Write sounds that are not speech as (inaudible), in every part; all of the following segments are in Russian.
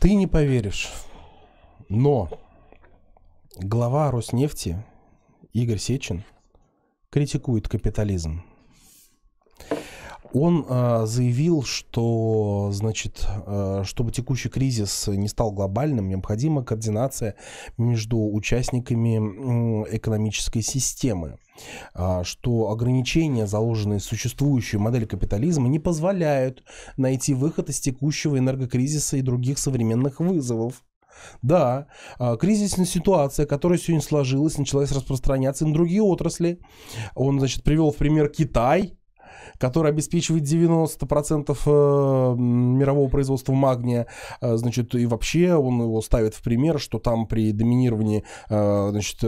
Ты не поверишь, но глава Роснефти Игорь Сечин критикует капитализм. Он э, заявил, что, значит, э, чтобы текущий кризис не стал глобальным, необходима координация между участниками э, экономической системы. А, что ограничения, заложенные в существующую модель капитализма, не позволяют найти выход из текущего энергокризиса и других современных вызовов. Да, а, кризисная ситуация, которая сегодня сложилась, началась распространяться на другие отрасли. Он, значит, привел в пример Китай, который обеспечивает 90% э, мирового производства магния. Э, значит, и вообще он его ставит в пример, что там при доминировании э, значит,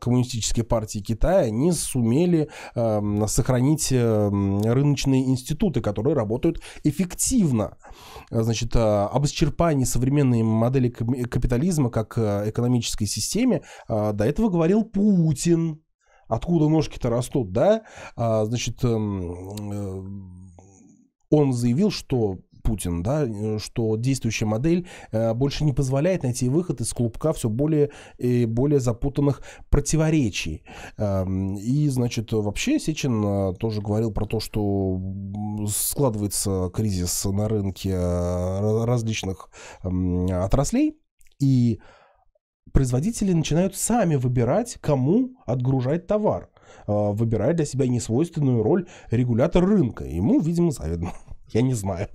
коммунистической партии Китая они сумели сохранить рыночные институты, которые работают эффективно. Значит, об исчерпании современной модели капитализма как экономической системе до этого говорил Путин откуда ножки-то растут, да, а, значит, эм, э, он заявил, что Путин, да, э, что действующая модель э, больше не позволяет найти выход из клубка все более и э, более запутанных противоречий. Э, и, значит, вообще Сечин э, тоже говорил про то, что складывается кризис на рынке различных эм, отраслей, и производители начинают сами выбирать, кому отгружать товар, а, выбирая для себя несвойственную роль регулятор рынка. Ему, видимо, завидно. (laughs) Я не знаю.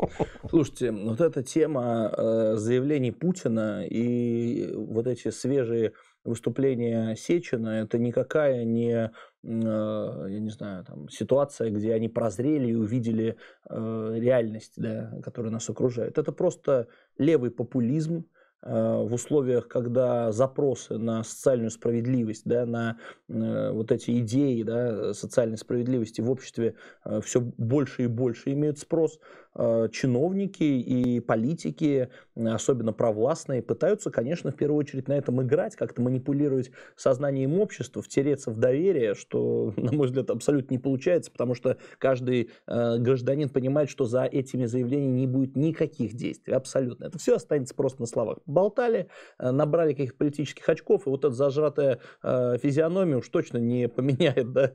Слушайте, вот эта тема э, заявлений Путина и вот эти свежие выступления Сечина, это никакая не э, я не знаю, там, ситуация, где они прозрели и увидели э, реальность, да, которая нас окружает. Это просто левый популизм, Э, в условиях, когда запросы на социальную справедливость, да, на э, вот эти идеи да, социальной справедливости в обществе э, все больше и больше имеют спрос, Э, чиновники и политики, особенно провластные, пытаются, конечно, в первую очередь на этом играть, как-то манипулировать сознанием общества, втереться в доверие, что, (laughs) на мой взгляд, абсолютно не получается, потому что каждый э, гражданин понимает, что за этими заявлениями не будет никаких действий, абсолютно. Это все останется просто на словах. Болтали, э, набрали каких-то политических очков, и вот эта зажратая физиономия уж точно не поменяет (laughs) да,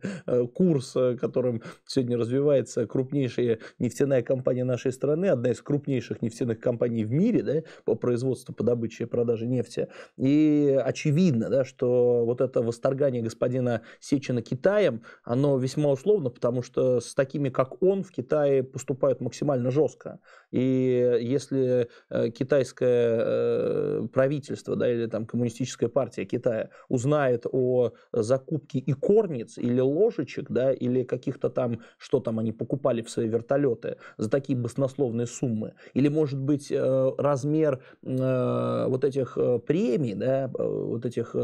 курс, которым сегодня развивается крупнейшая нефтяная компания нашей страны, одна из крупнейших нефтяных компаний в мире да, по производству, по добыче и продаже нефти. И очевидно, да, что вот это восторгание господина Сечина Китаем, оно весьма условно, потому что с такими, как он, в Китае поступают максимально жестко. И если э, китайское э, правительство да, или там коммунистическая партия Китая узнает о закупке и корниц, или ложечек, да, или каких-то там, что там они покупали в свои вертолеты, за такие какие баснословные суммы. Или, может быть, э, размер э, вот этих э, премий, да, вот этих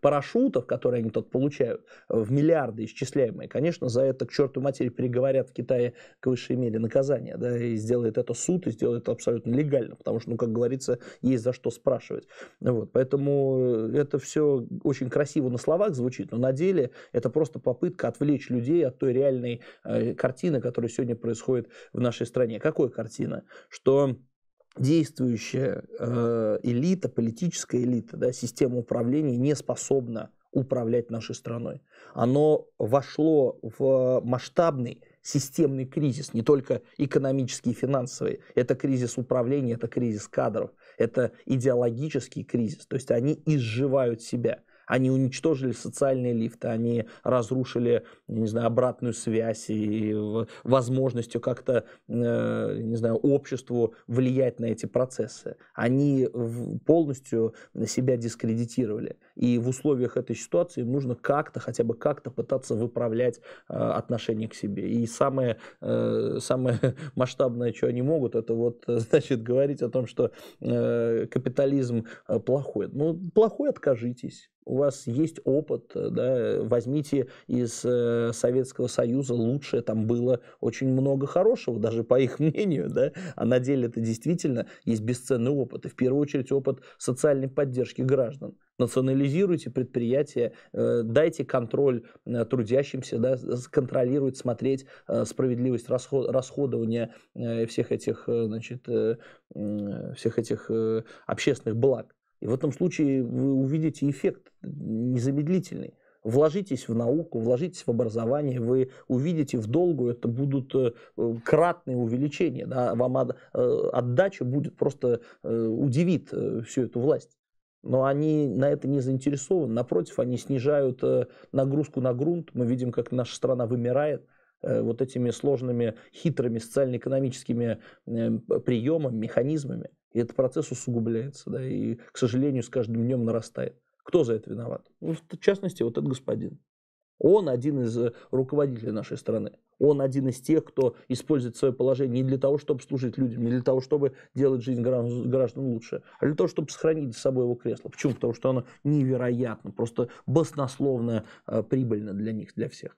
парашютов, которые они тут получают, в миллиарды исчисляемые. Конечно, за это к черту матери переговорят в Китае к высшей мере наказания. Да, и сделает это суд, и сделает это абсолютно легально. Потому что, ну, как говорится, есть за что спрашивать. Вот, поэтому это все очень красиво на словах звучит, но на деле это просто попытка отвлечь людей от той реальной картины, которая сегодня происходит в нашей стране какой картины? Что действующая э, элита, политическая элита, да, система управления не способна управлять нашей страной. Оно вошло в масштабный системный кризис, не только экономический и финансовый. Это кризис управления, это кризис кадров, это идеологический кризис. То есть они изживают себя. Они уничтожили социальные лифты, они разрушили, не знаю, обратную связь и возможностью как-то, э, не знаю, обществу влиять на эти процессы. Они полностью себя дискредитировали. И в условиях этой ситуации нужно как-то, хотя бы как-то пытаться выправлять э, отношение к себе. И самое, э, самое (laughs) масштабное, что они могут, это вот, значит, говорить о том, что капитализм плохой. Ну, плохой откажитесь у вас есть опыт, э, да, возьмите из э, Советского Союза лучшее, там было очень много хорошего, даже по их (laughs) мнению, да, а на деле это действительно есть бесценный опыт, и в первую очередь опыт социальной поддержки граждан. Национализируйте предприятия, э, дайте контроль трудящимся, да, контролировать, смотреть справедливость расход, расходования всех этих, значит, всех этих общественных благ. И в этом случае вы увидите эффект незамедлительный. Вложитесь в науку, вложитесь в образование, вы увидите в долгу, это будут э, кратные увеличения. Да? Вам э, отдача будет просто э, удивит всю эту власть. Но они на это не заинтересованы. Напротив, они снижают нагрузку на грунт. Мы видим, как наша страна вымирает вот этими сложными, хитрыми социально-экономическими приемами, механизмами. И этот процесс усугубляется, да, и, к сожалению, с каждым днем нарастает. Кто за это виноват? Ну, в частности, вот этот господин. Он один из э, руководителей нашей страны. Он один из тех, кто использует свое положение не для того, чтобы служить людям, не для того, чтобы делать жизнь граждан лучше, а для того, чтобы сохранить с собой его кресло. Почему? Потому что оно невероятно, просто баснословно э, прибыльно для них, для всех.